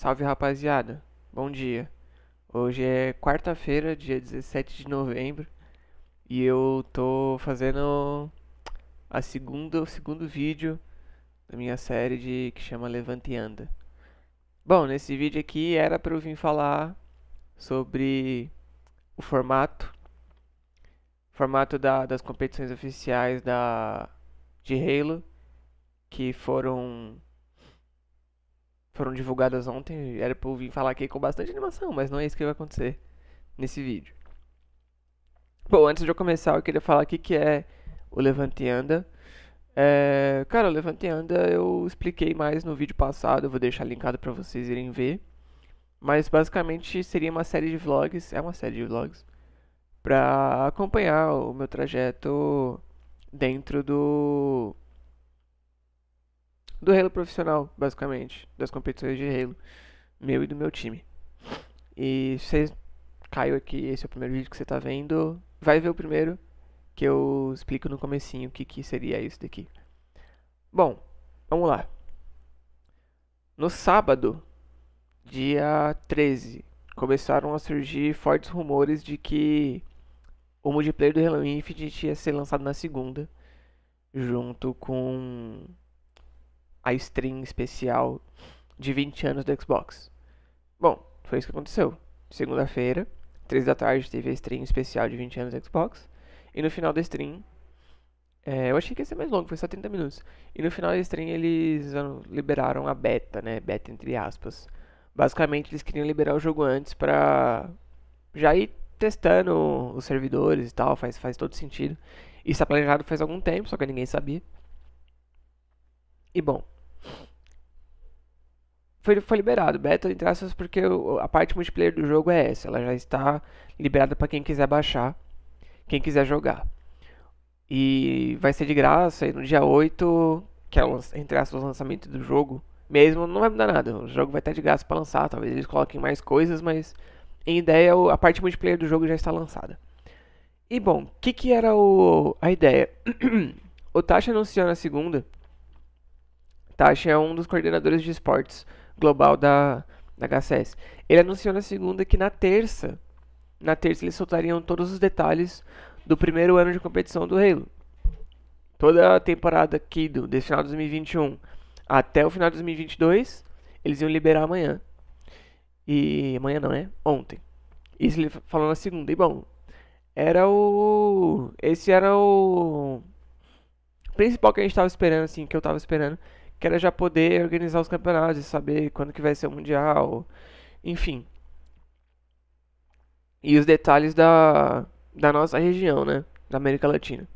Salve rapaziada, bom dia. Hoje é quarta-feira, dia 17 de novembro, e eu tô fazendo a segunda, o segundo vídeo da minha série de que chama Levante e Anda. Bom, nesse vídeo aqui era para eu vir falar sobre o formato, formato da, das competições oficiais da de Halo, que foram foram divulgadas ontem, era pra eu vir falar aqui com bastante animação, mas não é isso que vai acontecer nesse vídeo. Bom, antes de eu começar, eu queria falar aqui que é o Levante e Anda. É, cara, o Levante e Anda eu expliquei mais no vídeo passado, eu vou deixar linkado para vocês irem ver. Mas basicamente seria uma série de vlogs, é uma série de vlogs, para acompanhar o meu trajeto dentro do do Halo profissional, basicamente, das competições de Halo, meu e do meu time. E se caiu aqui, esse é o primeiro vídeo que você está vendo, vai ver o primeiro que eu explico no comecinho o que, que seria isso daqui. Bom, vamos lá. No sábado, dia 13, começaram a surgir fortes rumores de que o multiplayer do Halo Infinite ia ser lançado na segunda, junto com a stream especial de 20 anos do Xbox. Bom, foi isso que aconteceu. Segunda-feira, 3 da tarde, teve a stream especial de 20 anos do Xbox. E no final da stream, é, eu achei que ia ser mais longo, foi só 30 minutos. E no final da stream eles liberaram a beta, né? Beta entre aspas. Basicamente eles queriam liberar o jogo antes pra já ir testando os servidores e tal, faz, faz todo sentido. Isso é planejado faz algum tempo, só que ninguém sabia. E bom, foi, foi liberado, beta entre aspas, porque a parte multiplayer do jogo é essa, ela já está liberada para quem quiser baixar, quem quiser jogar. E vai ser de graça, e no dia 8, que é o, entre aspas o lançamento do jogo, mesmo não vai mudar nada, o jogo vai estar de graça para lançar, talvez eles coloquem mais coisas, mas em ideia a parte multiplayer do jogo já está lançada. E bom, o que, que era o, a ideia? o Tasha anunciou na segunda. Tasha é um dos coordenadores de esportes global da, da HCS. Ele anunciou na segunda que na terça, na terça eles soltariam todos os detalhes do primeiro ano de competição do Halo. Toda a temporada aqui do desse final de 2021 até o final de 2022, eles iam liberar amanhã. E amanhã não, né? Ontem. Isso ele falou na segunda. E bom, era o esse era o principal que a gente estava esperando assim, que eu estava esperando que era já poder organizar os campeonatos, saber quando que vai ser o mundial, enfim. E os detalhes da da nossa região, né, da América Latina.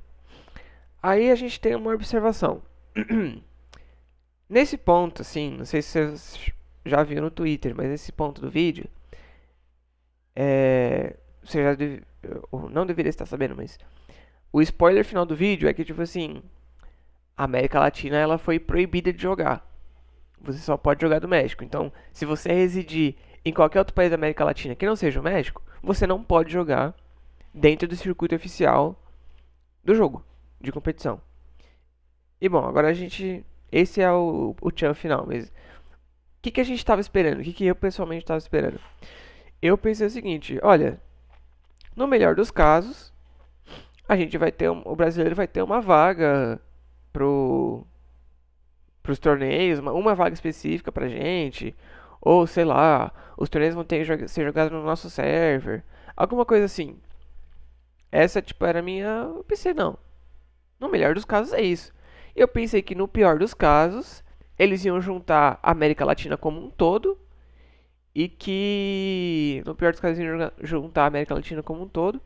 Aí a gente tem uma observação. nesse ponto, assim, não sei se vocês já viram no Twitter, mas nesse ponto do vídeo, é, você já deve, não deveria estar sabendo, mas o spoiler final do vídeo é que tipo assim, a América Latina ela foi proibida de jogar. Você só pode jogar do México. Então, se você residir em qualquer outro país da América Latina que não seja o México, você não pode jogar dentro do circuito oficial do jogo de competição. E bom, agora a gente. Esse é o, o tchan final, mas. O que, que a gente estava esperando? O que, que eu pessoalmente estava esperando? Eu pensei o seguinte: olha, no melhor dos casos, a gente vai ter. Um, o brasileiro vai ter uma vaga pro para os torneios, uma, uma, vaga específica para gente, ou sei lá, os torneios vão ter que ser jogados no nosso server, alguma coisa assim. Essa tipo era a minha, eu pensei não. No melhor dos casos é isso. Eu pensei que no pior dos casos eles iam juntar a América Latina como um todo e que no pior dos casos iam juntar a América Latina como um todo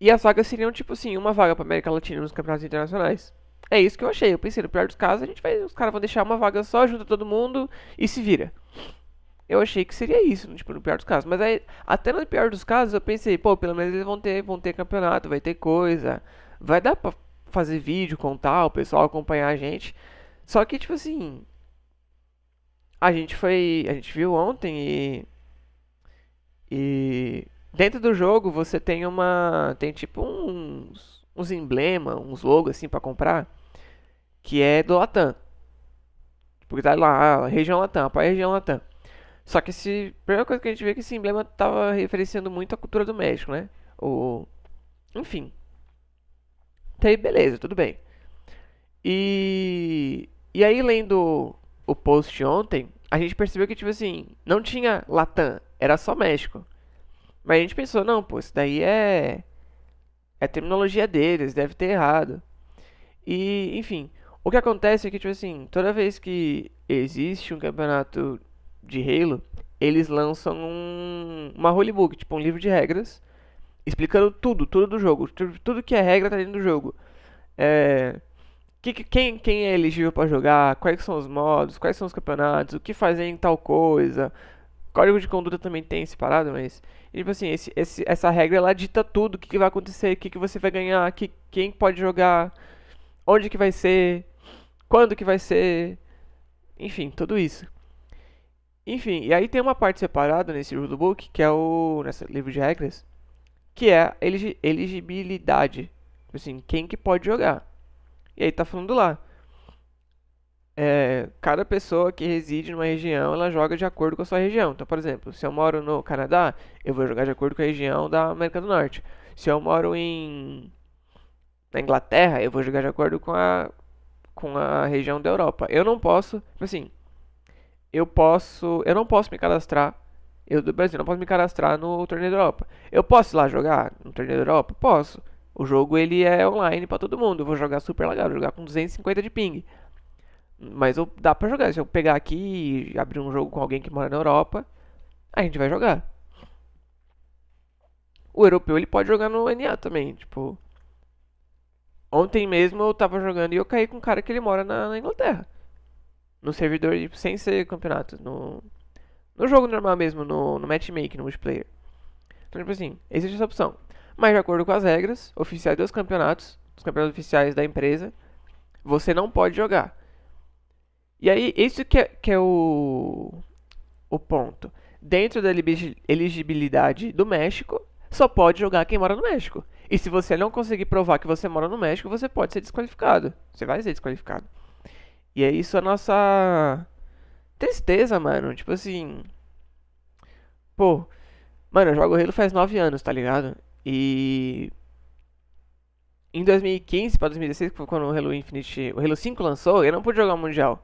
e as vagas seriam, tipo assim, uma vaga pra América Latina nos campeonatos internacionais. É isso que eu achei. Eu pensei, no pior dos casos, a gente vai, os caras vão deixar uma vaga só, ajuda todo mundo e se vira. Eu achei que seria isso, tipo, no pior dos casos. Mas aí, até no pior dos casos, eu pensei, pô, pelo menos eles vão ter, vão ter campeonato, vai ter coisa. Vai dar pra fazer vídeo, contar, o pessoal acompanhar a gente. Só que, tipo assim. A gente foi. A gente viu ontem e. E. Dentro do jogo você tem uma. Tem tipo uns, uns emblemas, uns logos assim para comprar. Que é do Latam. Porque tá lá, região Latam, para a região Latam. Só que esse. A primeira coisa que a gente vê é que esse emblema tava referenciando muito a cultura do México, né? O. Enfim. Tá aí, beleza, tudo bem. E. E aí, lendo o post ontem, a gente percebeu que, tipo assim, não tinha Latam, era só México. Mas a gente pensou, não, pô, isso daí é. É terminologia deles, deve ter errado. E, enfim, o que acontece é que, tipo assim, toda vez que existe um campeonato de Halo, eles lançam um, uma holybook, tipo um livro de regras, explicando tudo, tudo do jogo. Tudo, tudo que é regra tá dentro do jogo. É, que, quem, quem é elegível para jogar, quais são os modos, quais são os campeonatos, o que fazer em tal coisa, Código de conduta também tem esse parado, mas. Tipo assim, esse, esse, essa regra ela dita tudo: o que, que vai acontecer, o que, que você vai ganhar, que, quem pode jogar, onde que vai ser, quando que vai ser. Enfim, tudo isso. Enfim, e aí tem uma parte separada nesse rulebook, que é o. nesse livro de regras, que é a eligibilidade. Tipo assim, quem que pode jogar. E aí tá falando lá é, cada pessoa que reside numa região, ela joga de acordo com a sua região. Então, por exemplo, se eu moro no Canadá, eu vou jogar de acordo com a região da América do Norte. Se eu moro em na Inglaterra, eu vou jogar de acordo com a com a região da Europa. Eu não posso, assim, eu posso, eu não posso me cadastrar eu do Brasil, não posso me cadastrar no torneio da Europa. Eu posso ir lá jogar no torneio da Europa? Posso. O jogo ele é online para todo mundo. Eu vou jogar super legal, vou jogar com 250 de ping. Mas eu, dá pra jogar. Se eu pegar aqui e abrir um jogo com alguém que mora na Europa, a gente vai jogar. O europeu ele pode jogar no NA também, tipo. Ontem mesmo eu tava jogando e eu caí com um cara que ele mora na, na Inglaterra. No servidor, tipo, sem ser campeonato. No, no jogo normal mesmo, no, no matchmaking, no multiplayer. Então, tipo assim, existe essa opção. Mas de acordo com as regras oficiais dos campeonatos, dos campeonatos oficiais da empresa, você não pode jogar. E aí, isso que é, que é o, o ponto. Dentro da elegibilidade do México, só pode jogar quem mora no México. E se você não conseguir provar que você mora no México, você pode ser desqualificado. Você vai ser desqualificado. E é isso a nossa tristeza, mano. Tipo assim. Pô. Mano, eu jogo Halo faz 9 anos, tá ligado? E. Em 2015 pra 2016, quando o Halo Infinite. O Halo 5 lançou, eu não pude jogar o Mundial.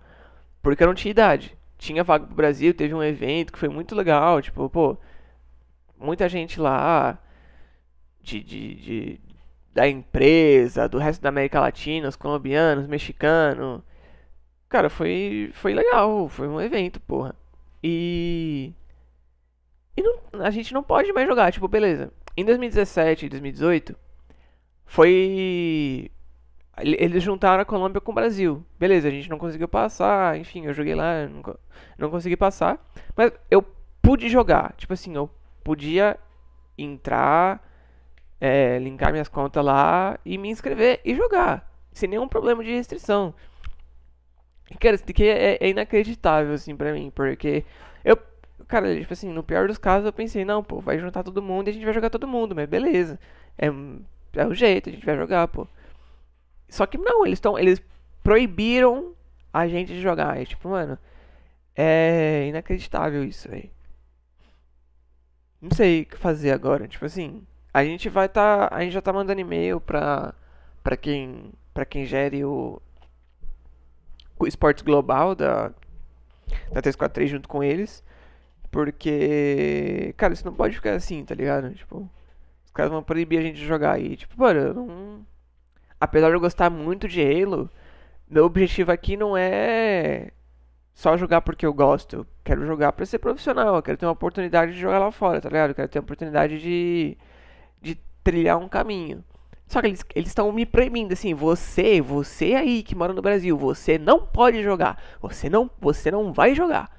Porque eu não tinha idade. Tinha vaga pro Brasil, teve um evento que foi muito legal, tipo, pô, muita gente lá de, de, de da empresa, do resto da América Latina, os colombianos, mexicanos. Cara, foi foi legal, foi um evento, porra. E e não, a gente não pode mais jogar, tipo, beleza. Em 2017 e 2018 foi eles juntaram a Colômbia com o Brasil. Beleza, a gente não conseguiu passar, enfim, eu joguei lá, não, não consegui passar. Mas eu pude jogar, tipo assim, eu podia entrar, é, linkar minhas contas lá e me inscrever e jogar, sem nenhum problema de restrição. Cara, isso daqui é, é inacreditável, assim, pra mim, porque eu, cara, tipo assim, no pior dos casos eu pensei, não, pô, vai juntar todo mundo e a gente vai jogar todo mundo, mas beleza, é, é o jeito, a gente vai jogar, pô. Só que não, eles estão. Eles proibiram a gente de jogar. É tipo, mano. É inacreditável isso, velho. Não sei o que fazer agora. Tipo assim. A gente vai tá. A gente já tá mandando e-mail pra. pra quem. para quem gere o. O esportes global da. Da 343 junto com eles. Porque. Cara, isso não pode ficar assim, tá ligado? Tipo. Os caras vão proibir a gente de jogar aí. Tipo, mano, eu não apesar de eu gostar muito de Halo, meu objetivo aqui não é só jogar porque eu gosto. Eu quero jogar para ser profissional, eu quero ter uma oportunidade de jogar lá fora, tá ligado? Eu quero ter a oportunidade de, de trilhar um caminho. Só que eles estão me proibindo, assim, você, você aí que mora no Brasil, você não pode jogar. Você não, você não vai jogar.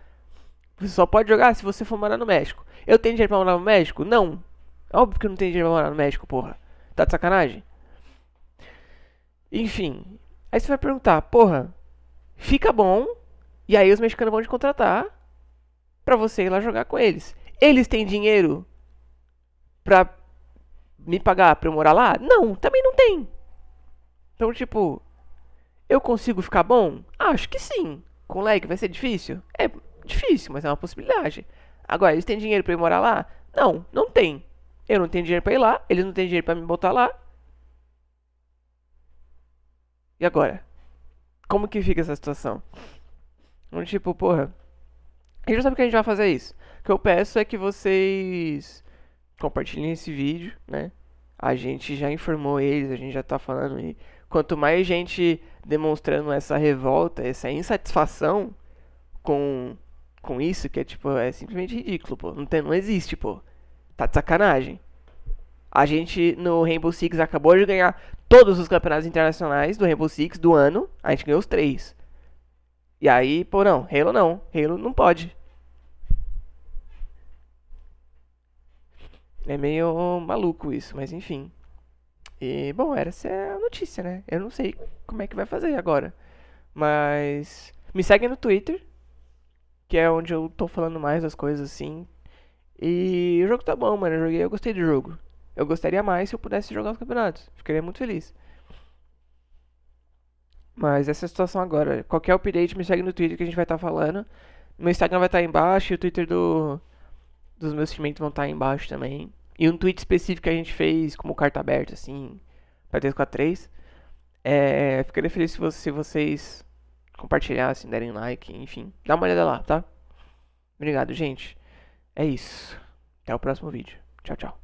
Você só pode jogar se você for morar no México. Eu tenho dinheiro pra morar no México? Não. Óbvio que eu não tenho dinheiro pra morar no México, porra. Tá de sacanagem? Enfim. Aí você vai perguntar, porra, fica bom, e aí os mexicanos vão te contratar para você ir lá jogar com eles. Eles têm dinheiro pra me pagar pra eu morar lá? Não, também não tem. Então, tipo, eu consigo ficar bom? Acho que sim. Com lag vai ser difícil? É difícil, mas é uma possibilidade. Agora, eles têm dinheiro para eu morar lá? Não, não tem. Eu não tenho dinheiro para ir lá, eles não têm dinheiro para me botar lá, e agora? Como que fica essa situação? Um então, tipo, porra. A gente não sabe que a gente vai fazer isso. O que eu peço é que vocês compartilhem esse vídeo, né? A gente já informou eles, a gente já tá falando. E quanto mais gente demonstrando essa revolta, essa insatisfação com, com isso, que é tipo, é simplesmente ridículo, pô. Não, tem, não existe, pô. Tá de sacanagem. A gente no Rainbow Six acabou de ganhar todos os campeonatos internacionais do Rainbow Six do ano, a gente ganhou os três. E aí, pô, não, Halo não, Halo não pode. É meio maluco isso, mas enfim. E, bom, essa é a notícia, né? Eu não sei como é que vai fazer agora. Mas. Me segue no Twitter, que é onde eu tô falando mais das coisas assim. E o jogo tá bom, mano. Eu joguei, eu gostei do jogo. Eu gostaria mais se eu pudesse jogar os campeonatos. Ficaria muito feliz. Mas essa é a situação agora. Qualquer update, me segue no Twitter que a gente vai estar tá falando. Meu Instagram vai estar tá embaixo e o Twitter do, dos meus sentimentos vão estar tá embaixo também. E um tweet específico que a gente fez, como carta aberta, assim, para 343. É, ficaria feliz se, você, se vocês compartilhassem, derem like, enfim. Dá uma olhada lá, tá? Obrigado, gente. É isso. Até o próximo vídeo. Tchau, tchau.